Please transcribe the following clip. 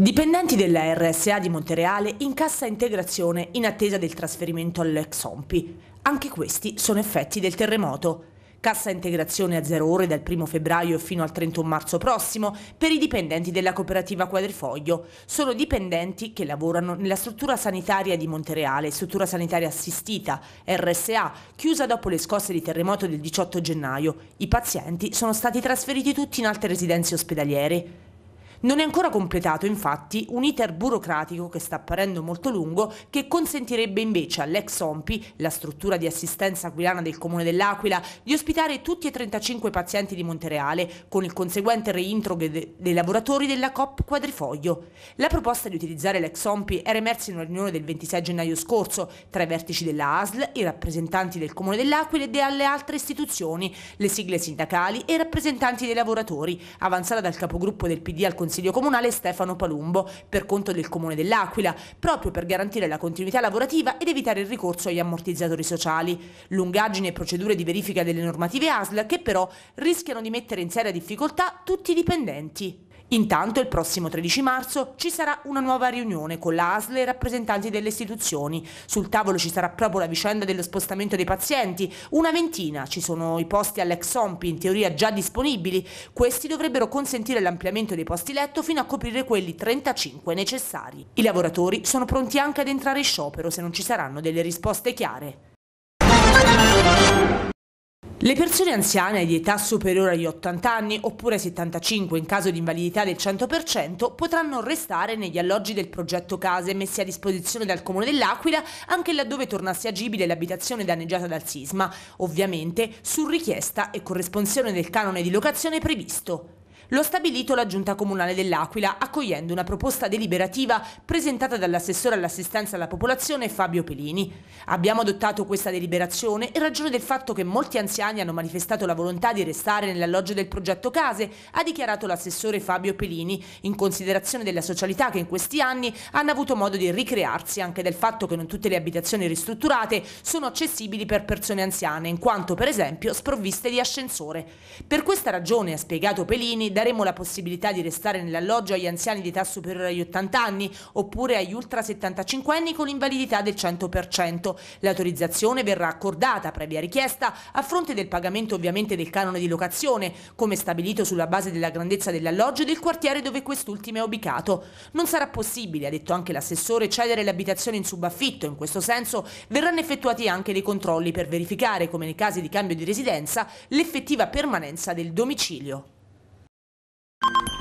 Dipendenti della RSA di Montereale in cassa integrazione in attesa del trasferimento all'ex OMPI. Anche questi sono effetti del terremoto. Cassa integrazione a zero ore dal 1 febbraio fino al 31 marzo prossimo per i dipendenti della cooperativa Quadrifoglio. Sono dipendenti che lavorano nella struttura sanitaria di Montereale, struttura sanitaria assistita, RSA, chiusa dopo le scosse di terremoto del 18 gennaio. I pazienti sono stati trasferiti tutti in altre residenze ospedaliere. Non è ancora completato infatti un iter burocratico che sta apparendo molto lungo che consentirebbe invece all'ex OMPI, la struttura di assistenza aquilana del comune dell'Aquila, di ospitare tutti e 35 pazienti di Montereale con il conseguente reintegro dei lavoratori della COP Quadrifoglio. La proposta di utilizzare l'ex OMPI era emersa in una riunione del 26 gennaio scorso tra i vertici della ASL, i rappresentanti del comune dell'Aquila e delle altre istituzioni, le sigle sindacali e i rappresentanti dei lavoratori, avanzata dal capogruppo del PD al Consiglio Consiglio Comunale Stefano Palumbo per conto del Comune dell'Aquila, proprio per garantire la continuità lavorativa ed evitare il ricorso agli ammortizzatori sociali. Lungaggini e procedure di verifica delle normative ASL che però rischiano di mettere in seria difficoltà tutti i dipendenti. Intanto il prossimo 13 marzo ci sarà una nuova riunione con l'ASL e i rappresentanti delle istituzioni. Sul tavolo ci sarà proprio la vicenda dello spostamento dei pazienti, una ventina, ci sono i posti all'ex OMPI in teoria già disponibili, questi dovrebbero consentire l'ampliamento dei posti letto fino a coprire quelli 35 necessari. I lavoratori sono pronti anche ad entrare in sciopero se non ci saranno delle risposte chiare. Le persone anziane di età superiore agli 80 anni oppure 75 in caso di invalidità del 100% potranno restare negli alloggi del progetto case messi a disposizione dal Comune dell'Aquila anche laddove tornasse agibile l'abitazione danneggiata dal sisma, ovviamente su richiesta e corresponsione del canone di locazione previsto. Lo ha stabilito la Giunta Comunale dell'Aquila, accogliendo una proposta deliberativa presentata dall'assessore all'assistenza alla popolazione Fabio Pelini. Abbiamo adottato questa deliberazione in ragione del fatto che molti anziani hanno manifestato la volontà di restare nell'alloggio del progetto Case, ha dichiarato l'assessore Fabio Pelini, in considerazione della socialità che in questi anni hanno avuto modo di ricrearsi, anche del fatto che non tutte le abitazioni ristrutturate sono accessibili per persone anziane, in quanto per esempio sprovviste di ascensore. Per questa ragione, ha spiegato Pelini, daremo la possibilità di restare nell'alloggio agli anziani di età superiore agli 80 anni oppure agli ultra 75 anni con invalidità del 100%. L'autorizzazione verrà accordata previa richiesta a fronte del pagamento ovviamente del canone di locazione, come stabilito sulla base della grandezza dell'alloggio e del quartiere dove quest'ultimo è ubicato. Non sarà possibile, ha detto anche l'assessore, cedere l'abitazione in subaffitto. In questo senso verranno effettuati anche dei controlli per verificare, come nei casi di cambio di residenza, l'effettiva permanenza del domicilio. you